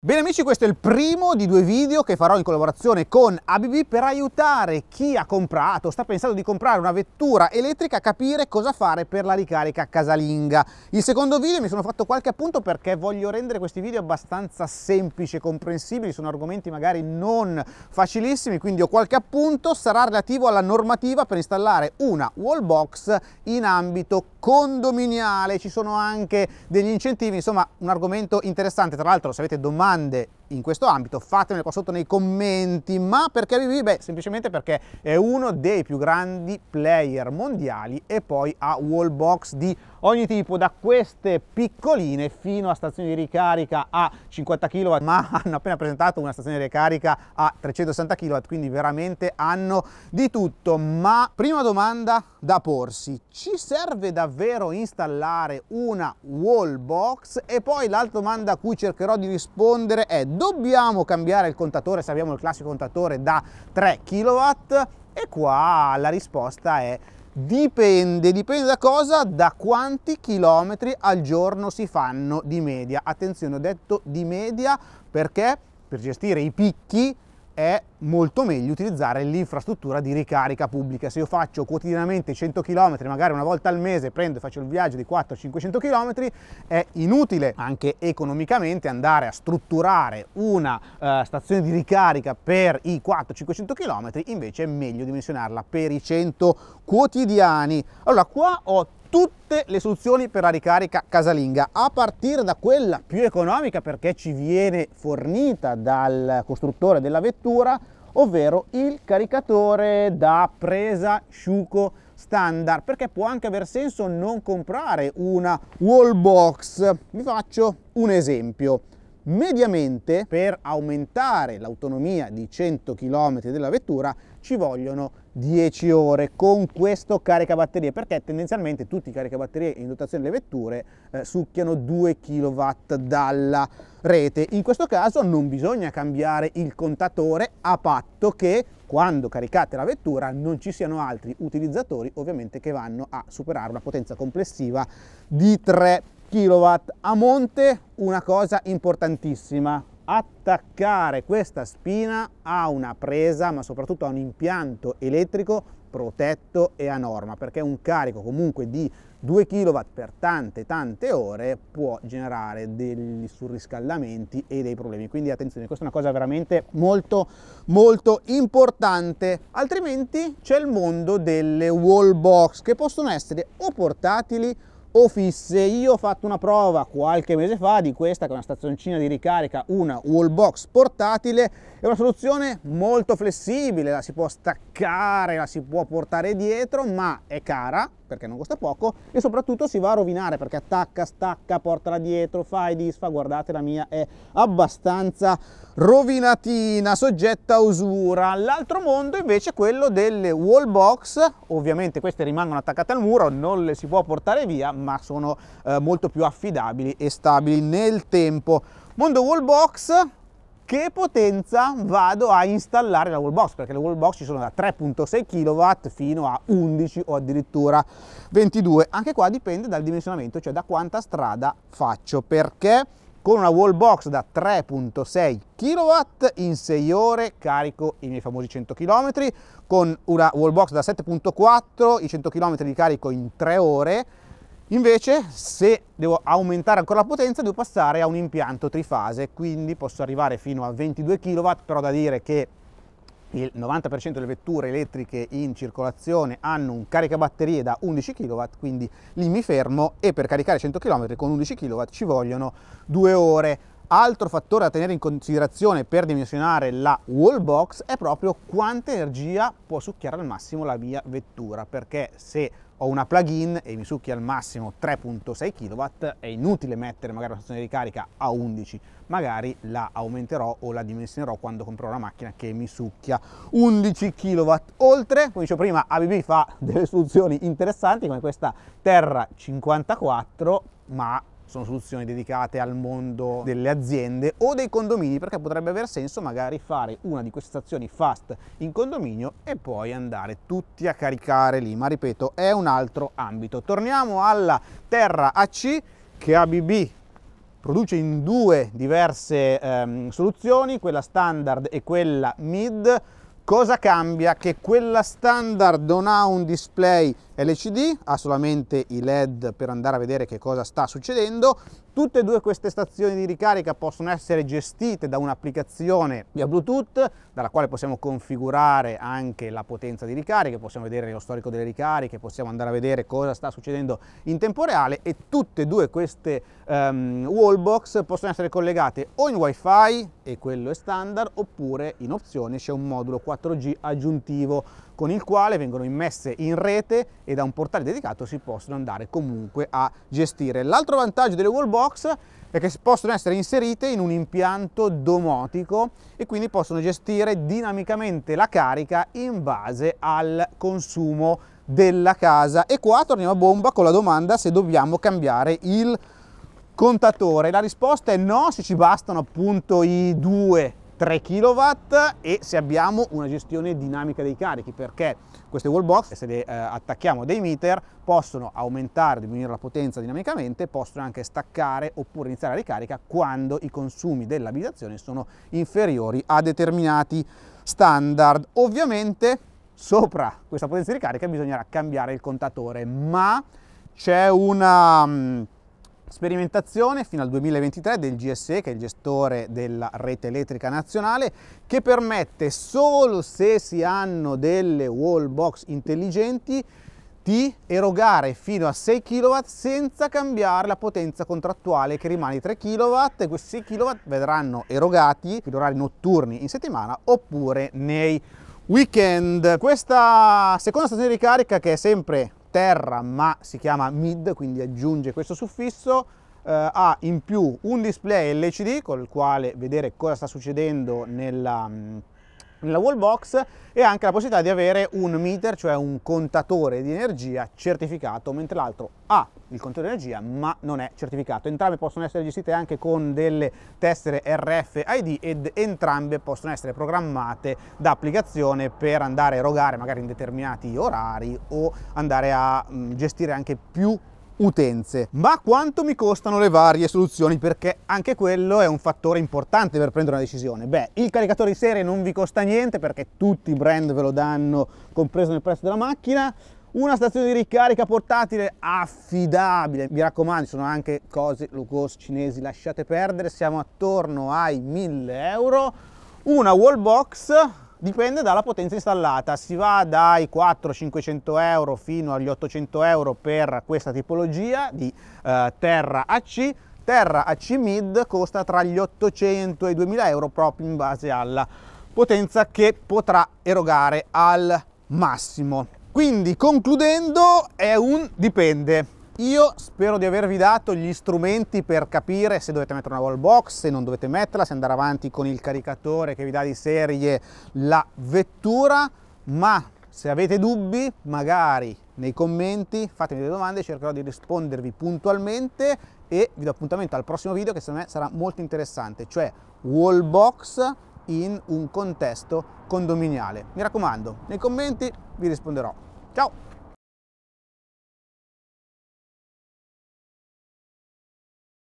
Bene amici, questo è il primo di due video che farò in collaborazione con ABB per aiutare chi ha comprato, sta pensando di comprare una vettura elettrica a capire cosa fare per la ricarica casalinga. Il secondo video mi sono fatto qualche appunto perché voglio rendere questi video abbastanza semplici e comprensibili, sono argomenti magari non facilissimi, quindi ho qualche appunto, sarà relativo alla normativa per installare una wall box in ambito condominiale, ci sono anche degli incentivi, insomma un argomento interessante, tra l'altro se avete domande domande in questo ambito, fatemelo qua sotto nei commenti, ma perché BB? Beh, semplicemente perché è uno dei più grandi player mondiali e poi ha wall box di ogni tipo, da queste piccoline fino a stazioni di ricarica a 50 kW, ma hanno appena presentato una stazione di ricarica a 360 kW, quindi veramente hanno di tutto. Ma prima domanda da porsi, ci serve davvero installare una wall box? E poi l'altra domanda a cui cercherò di rispondere è dobbiamo cambiare il contatore se abbiamo il classico contatore da 3 kW e qua la risposta è Dipende, dipende da cosa? Da quanti chilometri al giorno si fanno di media. Attenzione, ho detto di media perché per gestire i picchi è molto meglio utilizzare l'infrastruttura di ricarica pubblica. Se io faccio quotidianamente 100 km, magari una volta al mese prendo e faccio il viaggio di 400-500 km, è inutile anche economicamente andare a strutturare una uh, stazione di ricarica per i 400-500 km, invece è meglio dimensionarla per i 100 quotidiani. Allora qua ho tutte le soluzioni per la ricarica casalinga, a partire da quella più economica perché ci viene fornita dal costruttore della vettura, ovvero il caricatore da presa sciuco standard, perché può anche aver senso non comprare una wall box. Vi faccio un esempio. Mediamente per aumentare l'autonomia di 100 km della vettura ci vogliono 10 ore con questo caricabatterie perché tendenzialmente tutti i caricabatterie in dotazione delle vetture eh, succhiano 2 kW dalla rete. In questo caso non bisogna cambiare il contatore a patto che quando caricate la vettura non ci siano altri utilizzatori ovviamente che vanno a superare una potenza complessiva di 3 kW. A monte una cosa importantissima, attaccare questa spina a una presa ma soprattutto a un impianto elettrico protetto e a norma perché un carico comunque di 2 kW per tante tante ore può generare degli surriscaldamenti e dei problemi quindi attenzione questa è una cosa veramente molto molto importante altrimenti c'è il mondo delle wall box che possono essere o portatili o fisse. Io ho fatto una prova qualche mese fa di questa con una stazioncina di ricarica, una wallbox portatile, è una soluzione molto flessibile, la si può staccare, la si può portare dietro, ma è cara, perché non costa poco e soprattutto si va a rovinare perché attacca, stacca, portala dietro, fai, disfa, guardate la mia è abbastanza rovinatina, soggetta a usura. L'altro mondo invece è quello delle wall box, ovviamente queste rimangono attaccate al muro, non le si può portare via ma sono eh, molto più affidabili e stabili nel tempo. Mondo wall box che potenza vado a installare la wallbox perché le wallbox ci sono da 3.6 kW fino a 11 o addirittura 22 anche qua dipende dal dimensionamento cioè da quanta strada faccio perché con una wallbox da 3.6 kW in 6 ore carico i miei famosi 100 km con una wallbox da 7.4 i 100 km li carico in 3 ore Invece se devo aumentare ancora la potenza devo passare a un impianto trifase, quindi posso arrivare fino a 22 kW, però da dire che il 90% delle vetture elettriche in circolazione hanno un caricabatterie da 11 kW, quindi lì mi fermo e per caricare 100 km con 11 kW ci vogliono due ore. Altro fattore da tenere in considerazione per dimensionare la wall box è proprio quanta energia può succhiare al massimo la mia vettura, perché se ho una plug-in e mi succhia al massimo 3.6 kW, è inutile mettere magari una stazione di ricarica a 11, magari la aumenterò o la dimensionerò quando comprerò una macchina che mi succhia 11 kW. Oltre, come dicevo prima, ABB fa delle soluzioni interessanti come questa Terra 54, ma sono soluzioni dedicate al mondo delle aziende o dei condomini perché potrebbe aver senso magari fare una di queste stazioni fast in condominio e poi andare tutti a caricare lì ma ripeto è un altro ambito torniamo alla terra AC che ABB produce in due diverse ehm, soluzioni quella standard e quella mid cosa cambia che quella standard non ha un display LCD, ha solamente i LED per andare a vedere che cosa sta succedendo. Tutte e due queste stazioni di ricarica possono essere gestite da un'applicazione via Bluetooth, dalla quale possiamo configurare anche la potenza di ricarica, possiamo vedere lo storico delle ricariche, possiamo andare a vedere cosa sta succedendo in tempo reale e tutte e due queste um, wallbox possono essere collegate o in wifi, e quello è standard, oppure in opzione c'è un modulo 4G aggiuntivo con il quale vengono immesse in rete e da un portale dedicato si possono andare comunque a gestire. L'altro vantaggio delle wall box è che possono essere inserite in un impianto domotico e quindi possono gestire dinamicamente la carica in base al consumo della casa. E qua torniamo a bomba con la domanda se dobbiamo cambiare il contatore. La risposta è no, se ci bastano appunto i due 3 kW e se abbiamo una gestione dinamica dei carichi perché queste wall box se le eh, attacchiamo dei meter possono aumentare, diminuire la potenza dinamicamente, possono anche staccare oppure iniziare la ricarica quando i consumi dell'abitazione sono inferiori a determinati standard. Ovviamente sopra questa potenza di ricarica bisognerà cambiare il contatore ma c'è una mm, Sperimentazione fino al 2023 del GSE, che è il gestore della rete elettrica nazionale, che permette solo se si hanno delle wall box intelligenti di erogare fino a 6 kW senza cambiare la potenza contrattuale che rimane 3 kW e questi 6 kW vedranno erogati in orari notturni in settimana oppure nei weekend. Questa seconda stazione di ricarica che è sempre terra ma si chiama mid quindi aggiunge questo suffisso eh, ha in più un display LCD col quale vedere cosa sta succedendo nella mm, nella wall box e anche la possibilità di avere un meter, cioè un contatore di energia certificato, mentre l'altro ha il contatore di energia ma non è certificato. Entrambe possono essere gestite anche con delle tessere RFID ed entrambe possono essere programmate da applicazione per andare a erogare magari in determinati orari o andare a mm, gestire anche più utenze. Ma quanto mi costano le varie soluzioni? Perché anche quello è un fattore importante per prendere una decisione. Beh, il caricatore di serie non vi costa niente perché tutti i brand ve lo danno, compreso nel prezzo della macchina. Una stazione di ricarica portatile affidabile, mi raccomando, sono anche cose low cost cinesi, lasciate perdere, siamo attorno ai 1000 euro. Una wall box Dipende dalla potenza installata, si va dai 400-500 euro fino agli 800 euro per questa tipologia di eh, terra AC, terra AC mid costa tra gli 800 e i 2000 euro proprio in base alla potenza che potrà erogare al massimo. Quindi concludendo è un dipende. Io spero di avervi dato gli strumenti per capire se dovete mettere una wall box, se non dovete metterla, se andare avanti con il caricatore che vi dà di serie la vettura, ma se avete dubbi magari nei commenti fatemi delle domande, cercherò di rispondervi puntualmente e vi do appuntamento al prossimo video che secondo me sarà molto interessante, cioè wall box in un contesto condominiale. Mi raccomando, nei commenti vi risponderò. Ciao!